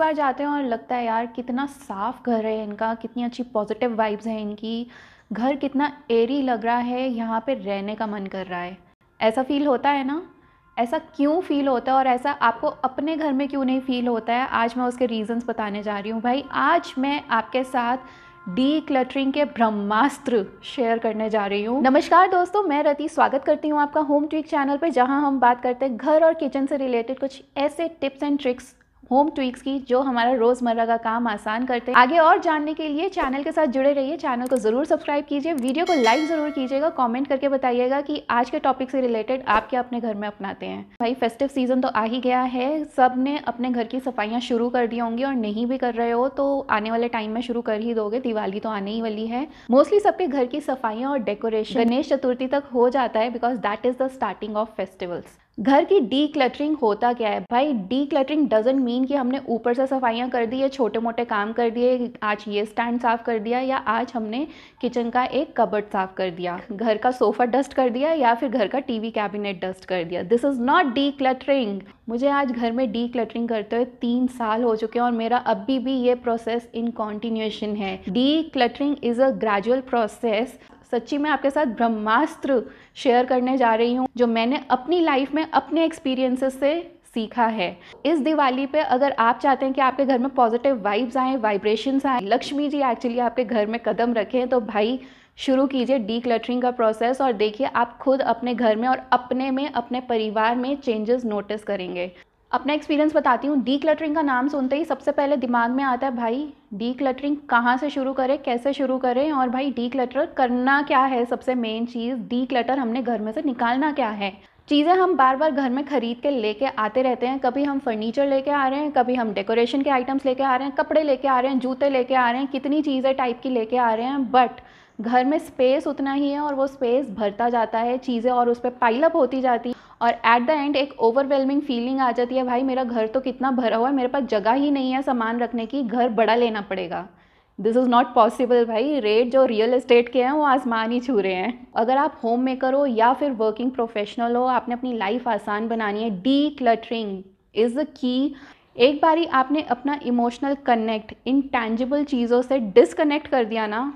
बार जाते हैं और लगता है यार कितना साफ़ घर है इनका कितनी अच्छी पॉजिटिव वाइब्स हैं इनकी घर कितना एरी लग रहा है यहाँ पे रहने का मन कर रहा है ऐसा फील होता है ना ऐसा क्यों फील होता है और ऐसा आपको अपने घर में क्यों नहीं फील होता है आज मैं उसके रीज़न्स बताने जा रही हूँ भाई आज मैं आपके साथ डी क्लटरिंग के ब्रह्मास्त्र शेयर करने जा रही हूँ नमस्कार दोस्तों मैं रति स्वागत करती हूँ आपका होम ट्रिक चैनल पर जहाँ हम बात करते हैं घर और किचन से रिलेटेड कुछ ऐसे tips and tricks home tweaks की जो हमारा रोजमर्रा का काम आसान करते हैं आगे और जानने के लिए चैनल के साथ जुड़े रहिए चैनल को जरूर सब्सक्राइब कीजिए वीडियो को लाइक जरूर कीजिएगा कमेंट करके बताइएगा कि आज के टॉपिक से रिलेटेड आप क्या अपने घर में अपनाते हैं भाई फेस्टिव सीजन तो आ ही गया है सब ने अपने घर की सफाइयाँ शुरू कर दी होंगी और नहीं भी कर रहे हो तो आने वाले टाइम में शुरू कर ही दोगे दिवाली तो आने ही वाली है मोस्टली सबके घर की सफाइयाँ और डेकोरेशन गणेश चतुर्थी तक हो जाता है because that is the starting of festivals घर की डी क्लटरिंग होता क्या है भाई डी क्लटरिंग डजेंट मीन कि हमने ऊपर से सफाइयाँ कर दी है छोटे मोटे काम कर दिए आज ये स्टैंड साफ़ कर दिया या आज हमने किचन का एक कबर्ड साफ़ कर दिया घर का सोफ़ा डस्ट कर दिया या फिर घर का टीवी कैबिनेट डस्ट कर दिया this is not decluttering मुझे आज घर में डी क्लटरिंग करते हुए तीन साल हो चुके हैं और मेरा अभी भी ये प्रोसेस इन कॉन्टिन्यूएशन है decluttering is a gradual process सच्ची में आपके साथ ब्रह्मास्त्र शेयर करने जा रही हूँ जो मैंने अपनी लाइफ में अपने एक्सपीरियंसेस से सीखा है इस दिवाली पे अगर आप चाहते हैं कि आपके घर में पॉजिटिव वाइब्स आए वाइब्रेशन आए लक्ष्मी जी एक्चुअली आपके घर में कदम रखें तो भाई शुरू कीजिए डी क्लटरिंग का प्रोसेस और देखिए आप खुद अपने घर में और अपने में अपने परिवार में चेंजेस नोटिस करेंगे अपना एक्सपीरियंस बताती हूँ डी क्लटरिंग का नाम सुनते ही सबसे पहले दिमाग में आता है भाई डी क्लटरिंग कहाँ से शुरू करें कैसे शुरू करें और भाई डी क्लटर करना क्या है सबसे मेन चीज़ डी क्लटर हमने घर में से निकालना क्या है चीज़ें हम बार बार घर में खरीद के लेके आते रहते हैं कभी हम फर्नीचर लेके आ रहे हैं कभी हम डेकोरेशन के आइटम्स लेके आ रहे हैं कपड़े लेके आ रहे हैं जूते लेके आ रहे हैं कितनी चीज़ें टाइप की लेके आ रहे हैं बट घर में स्पेस उतना ही है और वो स्पेस भरता जाता है चीज़ें और उस पर पाइलअप होती जाती और एट द एंड एक ओवरवेलमिंग फीलिंग आ जाती है भाई मेरा घर तो कितना भरा हुआ है मेरे पास जगह ही नहीं है सामान रखने की घर बड़ा लेना पड़ेगा दिस इज़ नॉट पॉसिबल भाई रेट जो रियल इस्टेट के हैं वो आसमान ही छू रहे हैं अगर आप होम मेकर हो या फिर वर्किंग प्रोफेशनल हो आपने अपनी लाइफ आसान बनानी है decluttering is the key एक बारी आपने अपना इमोशनल कनेक्ट इन टैंजिबल चीज़ों से डिसकनेक्ट कर दिया ना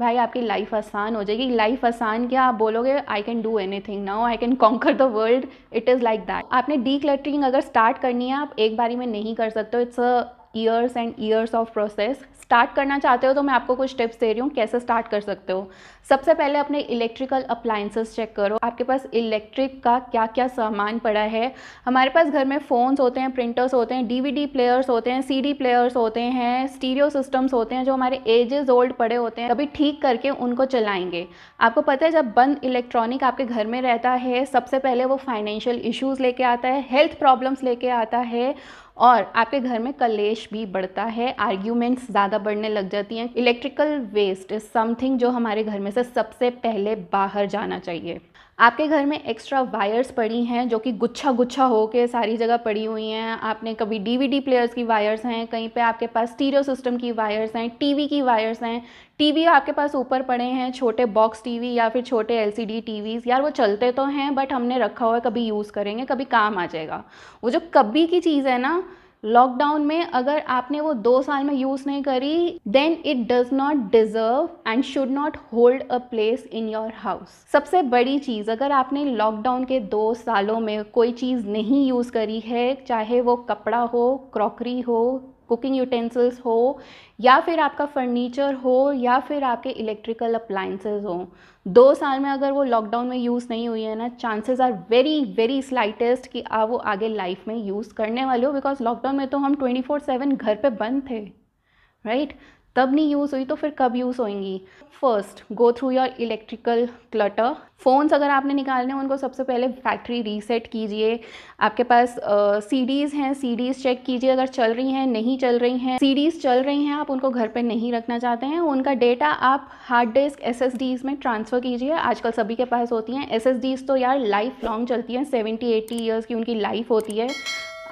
भाई आपकी लाइफ आसान हो जाएगी लाइफ आसान क्या आप बोलोगे I can do anything now I can conquer the world it is like that आपने डी अगर स्टार्ट करनी है आप एक बारी में नहीं कर सकते it's a years and years of process start करना चाहते हो तो मैं आपको कुछ टिप्स दे रही हूँ कैसे स्टार्ट कर सकते हो सबसे पहले अपने इलेक्ट्रिकल अप्लाइंसेस चेक करो आपके पास इलेक्ट्रिक का क्या क्या सामान पड़ा है हमारे पास घर में फ़ोन्स होते हैं प्रिंटर्स होते हैं डीवीडी प्लेयर्स होते हैं सीडी प्लेयर्स होते हैं स्टीरियो सिस्टम्स होते हैं जो हमारे एजेस ओल्ड पड़े होते हैं कभी ठीक करके उनको चलाएंगे आपको पता है जब बंद इलेक्ट्रॉनिक आपके घर में रहता है सबसे पहले वो फाइनेंशियल इशूज़ लेके आता है हेल्थ प्रॉब्लम्स लेके आता है और आपके घर में कलेश भी बढ़ता है आर्ग्यूमेंट्स ज़्यादा बढ़ने लग जाती हैं इलेक्ट्रिकल वेस्ट इज़ समथिंग जो हमारे घर में से सबसे पहले बाहर जाना चाहिए आपके घर में एक्स्ट्रा वायर्स पड़ी हैं जो कि गुच्छा गुच्छा हो के सारी जगह पड़ी हुई हैं आपने कभी डीवीडी प्लेयर्स की वायर्स हैं कहीं पे आपके पास स्टीरियो सिस्टम की वायर्स हैं टीवी की वायर्स हैं टीवी आपके पास ऊपर पड़े हैं छोटे बॉक्स टीवी या फिर छोटे एलसीडी टीवीज़ यार वो चलते तो हैं बट हमने रखा हुआ है कभी यूज़ करेंगे कभी काम आ जाएगा वो जो कभी की चीज़ है ना लॉकडाउन में अगर आपने वो दो साल में यूज़ नहीं करी then it does not deserve and should not hold a place in your house सबसे बड़ी चीज़ अगर आपने लॉकडाउन के दो सालों में कोई चीज़ नहीं यूज़ करी है चाहे वो कपड़ा हो क्रॉकरी हो कुकिंग यूटेंसिल्स हो या फिर आपका फर्नीचर हो या फिर आपके इलेक्ट्रिकल अप्लाइंसेज हो दो साल में अगर वो लॉकडाउन में यूज़ नहीं हुई है ना chances are very very slightest कि आप वो आगे लाइफ में यूज़ करने वाले हो बिकॉज लॉकडाउन में तो हम ट्वेंटी फोर सेवन घर पर बंद थे राइट right? तब नहीं यूज़ हुई तो फिर कब यूज़ होंगी first go through your electrical clutter phones अगर आपने निकालने हैं उनको सबसे पहले फैक्ट्री रीसेट कीजिए आपके पास सी डीज़ हैं सी डीज़ चेक कीजिए अगर चल रही हैं नहीं चल रही हैं सी डीज़ चल रही हैं आप उनको घर पे नहीं रखना चाहते हैं उनका डेटा आप hard disk S S Ds में ट्रांसफ़र कीजिए आजकल सभी के पास होती हैं एस एस डीज़ तो यार लाइफ लॉन्ग चलती हैं सेवेंटी एट्टी ईयर्स की उनकी लाइफ होती है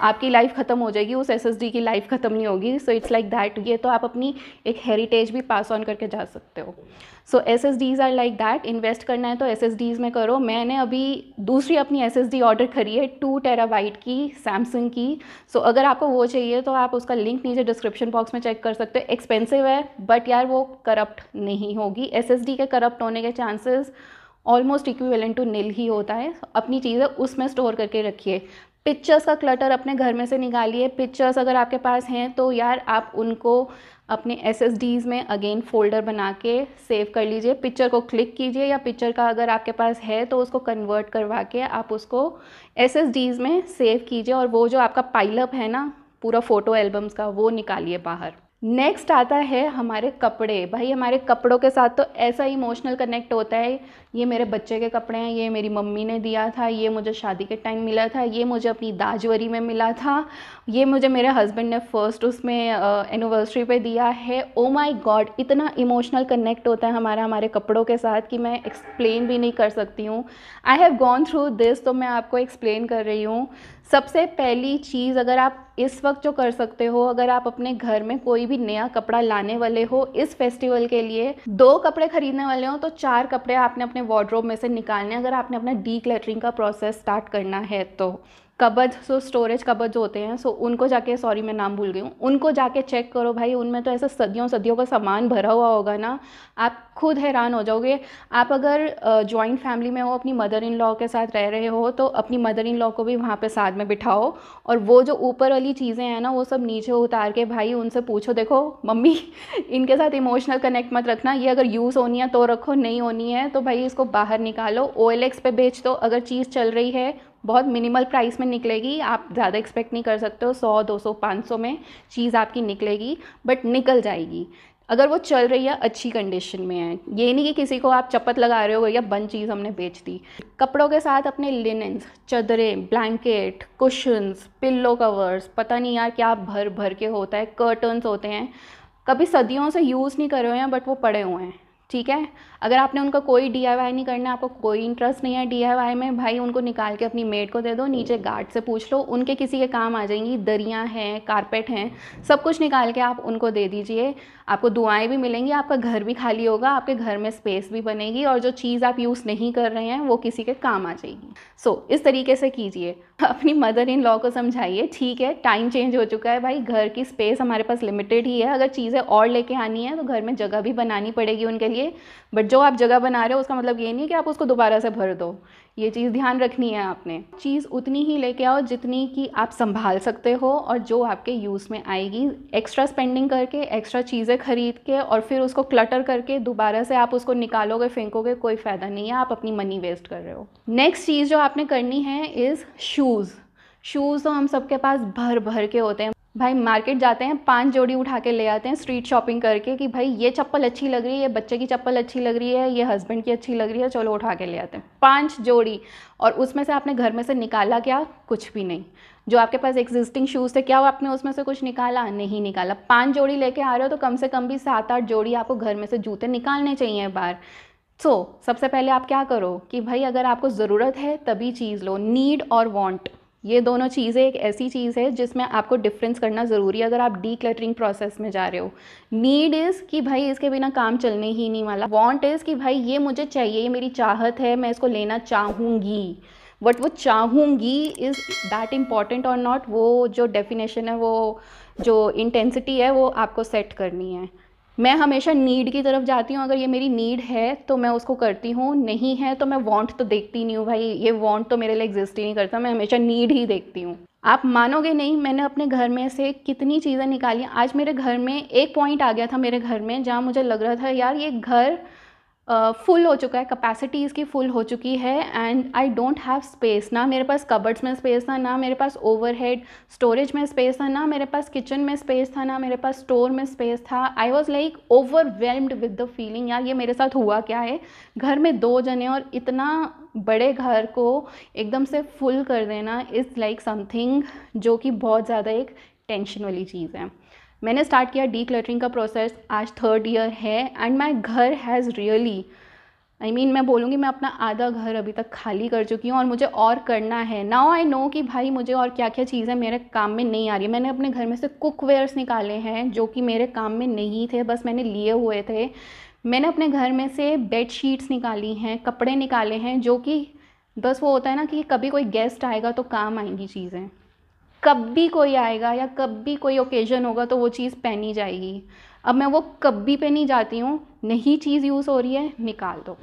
आपकी लाइफ ख़त्म हो जाएगी उस एस की लाइफ ख़त्म नहीं होगी सो इट्स लाइक दैट ये तो आप अपनी एक हेरिटेज भी पास ऑन करके जा सकते हो so S S Ds are like that invest करना है तो एस एस डीज़ में करो मैंने अभी दूसरी अपनी एस एस डी ऑर्डर करी है टू टेराबाइट की सैमसंग की सो so, अगर आपको वो चाहिए तो आप उसका लिंक नीचे डिस्क्रिप्शन बॉक्स में चेक कर सकते हो एक्सपेंसिव है बट यार वो करप्ट नहीं होगी एस एस डी के करप्ट होने के chances almost equivalent to nil ही होता है अपनी चीज़ें उसमें स्टोर करके रखिए पिक्चर्स का क्लटर अपने घर में से निकालिए पिक्चर्स अगर आपके पास हैं तो यार आप उनको अपने एस में अगेन फ़ोल्डर बना के सेव कर लीजिए पिक्चर को क्लिक कीजिए या पिक्चर का अगर आपके पास है तो उसको कन्वर्ट करवा के आप उसको एस में सेव कीजिए और वो जो आपका पाइलअप है ना पूरा फ़ोटो एल्बम्स का वो निकालिए बाहर नेक्स्ट आता है हमारे कपड़े भाई हमारे कपड़ों के साथ तो ऐसा इमोशनल कनेक्ट होता है ये मेरे बच्चे के कपड़े हैं ये मेरी मम्मी ने दिया था ये मुझे शादी के टाइम मिला था ये मुझे अपनी दाजवरी में मिला था ये मुझे मेरे हस्बैंड ने फ़र्स्ट उसमें एनिवर्सरी uh, पे दिया है ओ माय गॉड इतना इमोशनल कनेक्ट होता है हमारा हमारे कपड़ों के साथ कि मैं एक्सप्लेन भी नहीं कर सकती हूँ I have gone through this तो मैं आपको एक्सप्लेन कर रही हूँ सबसे पहली चीज़ अगर आप इस वक्त जो कर सकते हो अगर आप अपने घर में कोई भी नया कपड़ा लाने वाले हो इस फेस्टिवल के लिए दो कपड़े खरीदने वाले हो तो चार कपड़े आपने अपने वार्ड्रोब में से निकालने अगर आपने अपना डी का प्रोसेस स्टार्ट करना है तो कबज सो स्टोरेज कबज जो होते हैं सो उनको जाके सॉरी मैं नाम भूल गई हूँ उनको जाके चेक करो भाई उनमें तो ऐसा सदियों सदियों का सामान भरा हुआ होगा ना आप खुद हैरान हो जाओगे आप अगर जॉइंट फैमिली में हो अपनी मदर इन लॉ के साथ रह रहे हो तो अपनी मदर इन लॉ को भी वहाँ पे साथ में बिठाओ और वो जो ऊपर वाली चीज़ें हैं ना वो सब नीचे उतार के भाई उनसे पूछो देखो मम्मी इनके साथ इमोशनल कनेक्ट मत रखना ये अगर यूज़ होनी है तो रखो नहीं होनी है तो भाई इसको बाहर निकालो ओ पे बेच दो अगर चीज़ चल रही है बहुत मिनिमल प्राइस में निकलेगी आप ज़्यादा एक्सपेक्ट नहीं कर सकते हो सौ दो सौ पाँच सौ में चीज़ आपकी निकलेगी बट निकल जाएगी अगर वो चल रही है अच्छी कंडीशन में है ये नहीं कि किसी को आप चपत लगा रहे हो या बंद चीज़ हमने बेच दी कपड़ों के साथ अपने लिनेंस चदरे ब्लैंकेट कुशंस पिल्लो कवर्स पता नहीं यार क्या भर भर के होता है कर्टन्स होते हैं कभी सदियों से यूज़ नहीं कर रहे हैं बट वो पड़े हुए हैं ठीक है अगर आपने उनका कोई डी नहीं करना आपको कोई इंटरेस्ट नहीं है डी में भाई उनको निकाल के अपनी मेड को दे दो नीचे गार्ड से पूछ लो उनके किसी के काम आ जाएंगी दरियाँ हैं कारपेट हैं सब कुछ निकाल के आप उनको दे दीजिए आपको दुआएं भी मिलेंगी आपका घर भी खाली होगा आपके घर में स्पेस भी बनेगी और जो चीज़ आप यूज़ नहीं कर रहे हैं वो किसी के काम आ जाएगी सो so, इस तरीके से कीजिए अपनी मदर इन लॉ को समझाइए ठीक है टाइम चेंज हो चुका है भाई घर की स्पेस हमारे पास लिमिटेड ही है अगर चीज़ें और लेके आनी है तो घर में जगह भी बनानी पड़ेगी उनके लिए चाहिए बट जो आप जगह बना रहे हो उसका मतलब ये नहीं कि आप उसको दोबारा से भर दो ये चीज़ ध्यान रखनी है आपने चीज़ उतनी ही लेके आओ जितनी कि आप संभाल सकते हो और जो आपके यूज़ में आएगी एक्स्ट्रा स्पेंडिंग करके एक्स्ट्रा चीज़ें खरीद के और फिर उसको क्लटर करके दोबारा से आप उसको निकालोगे फेंकोगे कोई फ़ायदा नहीं है आप अपनी मनी वेस्ट कर रहे हो नेक्स्ट चीज़ जो आपने करनी है इज़ शूज़ शूज़ तो हम सबके पास भर भर के होते हैं भाई मार्केट जाते हैं पांच जोड़ी उठा के ले आते हैं स्ट्रीट शॉपिंग करके कि भाई ये चप्पल अच्छी लग रही है ये बच्चे की चप्पल अच्छी लग रही है ये हस्बैंड की अच्छी लग रही है चलो उठा के ले आते हैं पांच जोड़ी और उसमें से आपने घर में से निकाला क्या कुछ भी नहीं जो आपके पास एग्जिस्टिंग शूज़ थे क्या आपने उसमें से कुछ निकाला नहीं निकाला पाँच जोड़ी लेके आ रहे हो तो कम से कम भी सात आठ जोड़ी आपको घर में से जूते निकालने चाहिए बाहर सो so, सबसे पहले आप क्या करो कि भाई अगर आपको ज़रूरत है तभी चीज़ लो नीड और वॉन्ट ये दोनों चीज़ें एक ऐसी चीज़ है जिसमें आपको डिफरेंस करना ज़रूरी है अगर आप डी क्लटरिंग प्रोसेस में जा रहे हो नीड इज़ कि भाई इसके बिना काम चलने ही नहीं वाला वॉन्ट इज़ कि भाई ये मुझे चाहिए ये मेरी चाहत है मैं इसको लेना चाहूँगी बट वो चाहूँगी इज़ दैट इम्पॉर्टेंट और नॉट वो जो डेफिनेशन है वो जो इंटेंसिटी है वो आपको सेट करनी है मैं हमेशा नीड की तरफ जाती हूँ अगर ये मेरी नीड है तो मैं उसको करती हूँ नहीं है तो मैं वांट तो देखती नहीं हूँ भाई ये वांट तो मेरे लिए एग्जिस्ट ही नहीं करता मैं हमेशा नीड ही देखती हूँ आप मानोगे नहीं मैंने अपने घर में से कितनी चीज़ें निकाली आज मेरे घर में एक पॉइंट आ गया था मेरे घर में जहाँ मुझे लग रहा था यार ये घर फुल uh, हो चुका है कैपेसिटी इसकी फुल हो चुकी है and I don't have space ना मेरे पास कबर्ड्स में स्पेस था ना मेरे पास ओवरहेड स्टोरेज में स्पेस था ना मेरे पास किचन में स्पेस था ना मेरे पास स्टोर में स्पेस था I was like overwhelmed with the feeling यार ये मेरे साथ हुआ क्या है घर में दो जने और इतना बड़े घर को एकदम से फुल कर देना इज़ लाइक समथिंग जो कि बहुत ज़्यादा एक टेंशन वाली चीज़ है मैंने स्टार्ट किया डी क्लटरिंग का प्रोसेस आज थर्ड ईयर है एंड माई घर हैज़ रियली आई मीन मैं बोलूँगी मैं अपना आधा घर अभी तक खाली कर चुकी हूँ और मुझे और करना है नाउ आई नो कि भाई मुझे और क्या क्या चीज़ें मेरे काम में नहीं आ रही मैंने अपने घर में से कुक वेयर्स निकाले हैं जो कि मेरे काम में नहीं थे बस मैंने लिए हुए थे मैंने अपने घर में से बेड शीट्स निकाली हैं कपड़े निकाले हैं जो कि बस वो होता है ना कि कभी कोई गेस्ट आएगा तो काम आएंगी चीज़ें कब भी कोई आएगा या कब भी कोई ओकेज़न होगा तो वो चीज़ पहनी जाएगी अब मैं वो कब भी पहनी जाती हूँ नहीं चीज़ यूज़ हो रही है निकाल दो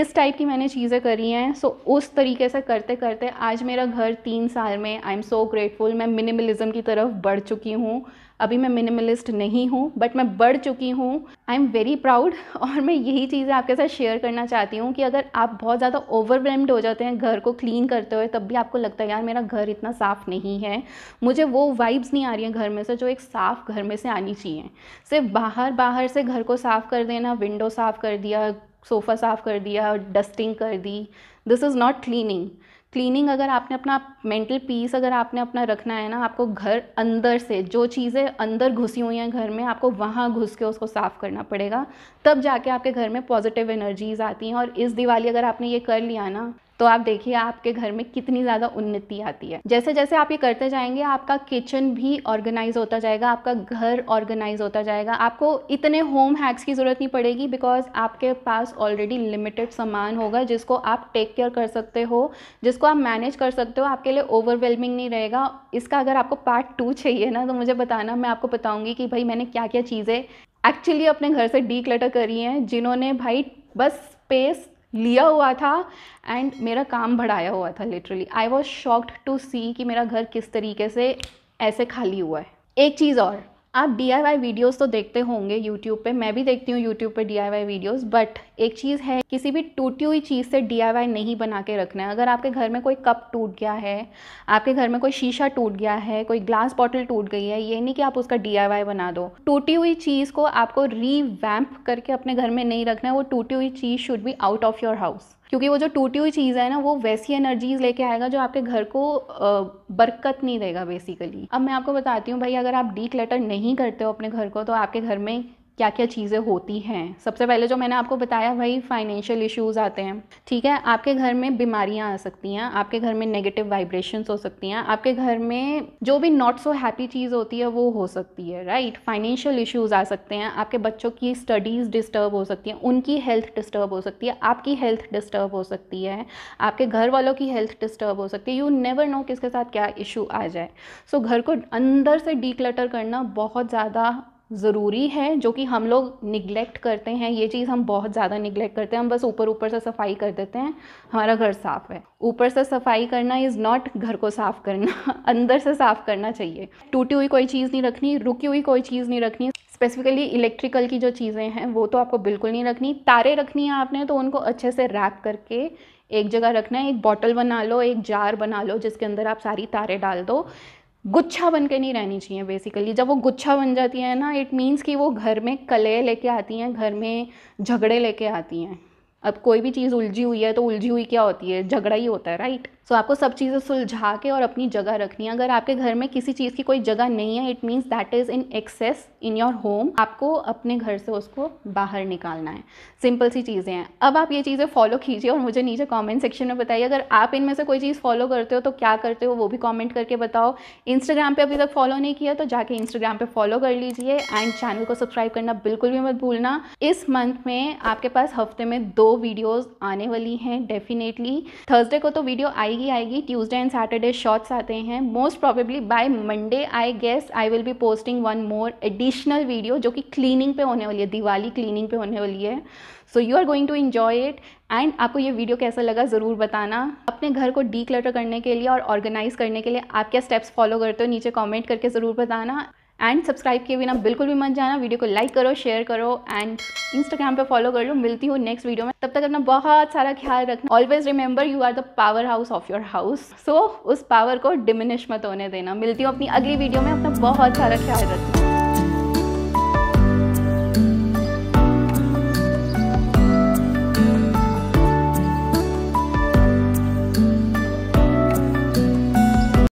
इस टाइप की मैंने चीज़ें करी हैं सो so, उस तरीके से करते करते आज मेरा घर तीन साल में आई एम सो ग्रेटफुल मैं मिनिमलिज्म की तरफ बढ़ चुकी हूँ अभी मैं मिनिमलिस्ट नहीं हूँ बट मैं बढ़ चुकी हूँ आई एम वेरी प्राउड और मैं यही चीज़ें आपके साथ शेयर करना चाहती हूँ कि अगर आप बहुत ज़्यादा ओवरवेलम्ड हो जाते हैं घर को क्लीन करते हुए तब भी आपको लगता है यार मेरा घर इतना साफ़ नहीं है मुझे वो वाइब्स नहीं आ रही हैं घर में से जो एक साफ़ घर में से आनी चाहिए सिर्फ बाहर बाहर से घर को साफ़ कर देना विंडो साफ़ कर दिया सोफ़ा साफ़ कर दिया डस्टिंग कर दी this is not cleaning cleaning अगर आपने अपना मेंटल पीस अगर आपने अपना रखना है ना आपको घर अंदर से जो चीज़ें अंदर घुसी हुई हैं घर में आपको वहाँ घुस के उसको साफ़ करना पड़ेगा तब जाके आपके घर में पॉजिटिव एनर्जीज़ आती हैं और इस दिवाली अगर आपने ये कर लिया ना तो आप देखिए आपके घर में कितनी ज़्यादा उन्नति आती है जैसे जैसे आप ये करते जाएंगे आपका किचन भी ऑर्गेनाइज होता जाएगा आपका घर ऑर्गेनाइज होता जाएगा आपको इतने होम हैक्स की ज़रूरत नहीं पड़ेगी बिकॉज आपके पास ऑलरेडी लिमिटेड सामान होगा जिसको आप टेक केयर कर सकते हो जिसको आप मैनेज कर सकते हो आपके लिए ओवरवेलमिंग नहीं रहेगा इसका अगर आपको पार्ट टू चाहिए ना तो मुझे बताना मैं आपको बताऊंगी कि भाई मैंने क्या क्या चीज़ें एक्चुअली अपने घर से डी क्लटर करी हैं जिन्होंने भाई बस स्पेस लिया हुआ था एंड मेरा काम बढ़ाया हुआ था literally I was shocked to see कि मेरा घर किस तरीके से ऐसे खाली हुआ है एक चीज़ और आप डी वीडियोस तो देखते होंगे यूट्यूब पे मैं भी देखती हूँ यूट्यूब पे डी वीडियोस बट एक चीज़ है किसी भी टूटी हुई चीज़ से डी नहीं बना के रखना है अगर आपके घर में कोई कप टूट गया है आपके घर में कोई शीशा टूट गया है कोई ग्लास बॉटल टूट गई है ये नहीं कि आप उसका डी बना दो टूटी हुई चीज़ को आपको रीवैम्प करके अपने घर में नहीं रखना है वो टूटी हुई चीज़ should be out of your house क्योंकि वो जो टूटी हुई चीज़ है ना वो वैसी एनर्जीज लेके आएगा जो आपके घर को बरकत नहीं देगा बेसिकली अब मैं आपको बताती हूँ भाई अगर आप डी क्लेटर नहीं करते हो अपने घर को तो आपके घर में क्या क्या चीज़ें होती हैं सबसे पहले जो मैंने आपको बताया भाई फाइनेंशियल इश्यूज आते हैं ठीक है आपके घर में बीमारियां आ सकती हैं आपके घर में नेगेटिव वाइब्रेशंस हो सकती हैं आपके घर में जो भी नॉट सो हैप्पी चीज़ होती है वो हो सकती है राइट फाइनेंशियल इश्यूज आ सकते हैं आपके बच्चों की स्टडीज़ डिस्टर्ब हो सकती हैं उनकी हेल्थ डिस्टर्ब हो सकती है आपकी हेल्थ डिस्टर्ब हो सकती है आपके घर वालों की हेल्थ डिस्टर्ब हो सकती है यू नेवर नो किसके साथ क्या इशू आ जाए सो so, घर को अंदर से डीक्लटर करना बहुत ज़्यादा ज़रूरी है जो कि हम लोग निगलेक्ट करते हैं ये चीज़ हम बहुत ज़्यादा निगलेक्ट करते हैं हम बस ऊपर ऊपर से सफाई कर देते हैं हमारा घर साफ़ है ऊपर से सफाई करना इज़ नॉट घर को साफ़ करना अंदर से साफ़ करना चाहिए टूटी हुई कोई चीज़ नहीं रखनी रुकी हुई कोई चीज़ नहीं रखनी स्पेसिफिकली इलेक्ट्रिकल की जो चीज़ें हैं वो तो आपको बिल्कुल नहीं रखनी तारे रखनी है आपने तो उनको अच्छे से रैप करके एक जगह रखना है एक बॉटल बना लो एक जार बना लो जिसके अंदर आप सारी तारे डाल दो गुच्छा बन के नहीं रहनी चाहिए बेसिकली जब वो गुच्छा बन जाती है ना इट मीन्स कि वो घर में कले लेके आती हैं घर में झगड़े लेके आती हैं अब कोई भी चीज़ उलझी हुई है तो उलझी हुई क्या होती है झगड़ा ही होता है राइट सो so, आपको सब चीज़ें सुलझा के और अपनी जगह रखनी है अगर आपके घर में किसी चीज़ की कोई जगह नहीं है it means that is in excess in your home आपको अपने घर से उसको बाहर निकालना है सिंपल सी चीज़ें हैं अब आप ये चीज़ें फॉलो कीजिए और मुझे नीचे कॉमेंट सेक्शन में बताइए अगर आप इनमें से कोई चीज़ फॉलो करते हो तो क्या करते हो वो भी कॉमेंट करके बताओ इंस्टाग्राम पर अभी तक फॉलो नहीं किया तो जाके इंस्टाग्राम पर फॉलो कर लीजिए एंड चैनल को सब्सक्राइब करना बिल्कुल भी मत भूलना इस मंथ में आपके पास हफ्ते में दो वीडियोस आने वाली हैं डेफिनेटली थर्सडे को तो वीडियो आएगी आएगी ट्यूसडे एंड सैटरडे शॉर्ट्स आते हैं most probably by Monday I guess I will be posting one more additional video जो कि क्लीनिंग पे होने वाली है दिवाली क्लीनिंग पे होने वाली है so you are going to enjoy it and आपको ये वीडियो कैसा लगा ज़रूर बताना अपने घर को डी करने के लिए और ऑर्गेनाइज़ करने के लिए आप क्या स्टेप्स फॉलो करते हो नीचे कॉमेंट करके ज़रूर बताना एंड सब्सक्राइब किए बिना बिल्कुल भी मत जाना वीडियो को लाइक करो शेयर करो एंड इंस्टाग्राम पर फॉलो कर लो मिलती हूँ नेक्स्ट वीडियो में तब तक अपना बहुत सारा ख्याल रखना always remember you are the power house of your house so उस पावर को डिमिनिश मत होने देना मिलती हूँ अपनी अगली वीडियो में अपना बहुत सारा ख्याल रखना